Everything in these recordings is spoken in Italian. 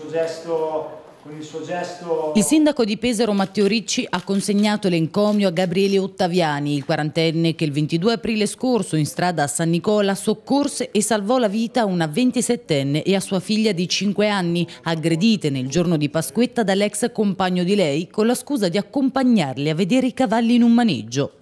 suo gesto Gesto... Il sindaco di Pesaro Matteo Ricci ha consegnato l'encomio a Gabriele Ottaviani, il quarantenne che il 22 aprile scorso in strada a San Nicola soccorse e salvò la vita a una 27enne e a sua figlia di 5 anni, aggredite nel giorno di Pasquetta dall'ex compagno di lei con la scusa di accompagnarle a vedere i cavalli in un maneggio.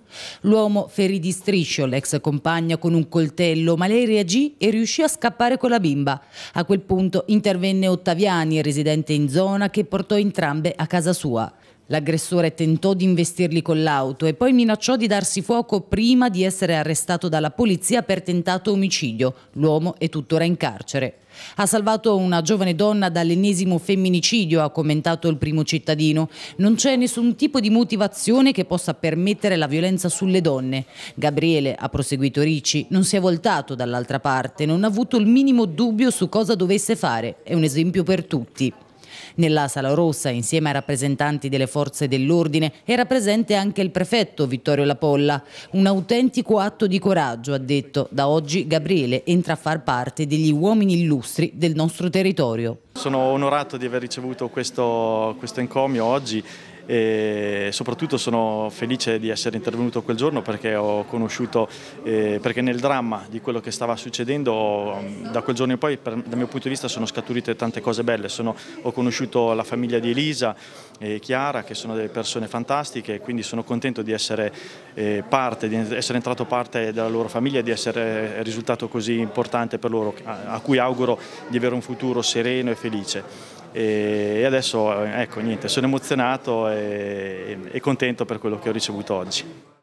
L'uomo ferì di striscio l'ex compagna con un coltello, ma lei reagì e riuscì a scappare con la bimba. A quel punto intervenne Ottaviani, residente in zona, che portò entrambe a casa sua. L'aggressore tentò di investirli con l'auto e poi minacciò di darsi fuoco prima di essere arrestato dalla polizia per tentato omicidio. L'uomo è tuttora in carcere. Ha salvato una giovane donna dall'ennesimo femminicidio, ha commentato il primo cittadino. Non c'è nessun tipo di motivazione che possa permettere la violenza sulle donne. Gabriele, ha proseguito Ricci, non si è voltato dall'altra parte, non ha avuto il minimo dubbio su cosa dovesse fare. È un esempio per tutti. Nella Sala Rossa, insieme ai rappresentanti delle forze dell'ordine, era presente anche il prefetto Vittorio Lapolla. Un autentico atto di coraggio, ha detto. Da oggi Gabriele entra a far parte degli uomini illustri del nostro territorio. Sono onorato di aver ricevuto questo, questo encomio oggi e soprattutto sono felice di essere intervenuto quel giorno perché ho conosciuto, eh, perché nel dramma di quello che stava succedendo da quel giorno in poi per, dal mio punto di vista sono scaturite tante cose belle, sono, ho conosciuto la famiglia di Elisa e Chiara che sono delle persone fantastiche quindi sono contento di essere eh, parte, di essere entrato parte della loro famiglia e di essere risultato così importante per loro a, a cui auguro di avere un futuro sereno e felice e adesso eh, ecco niente, sono emozionato e, e contento per quello che ho ricevuto oggi.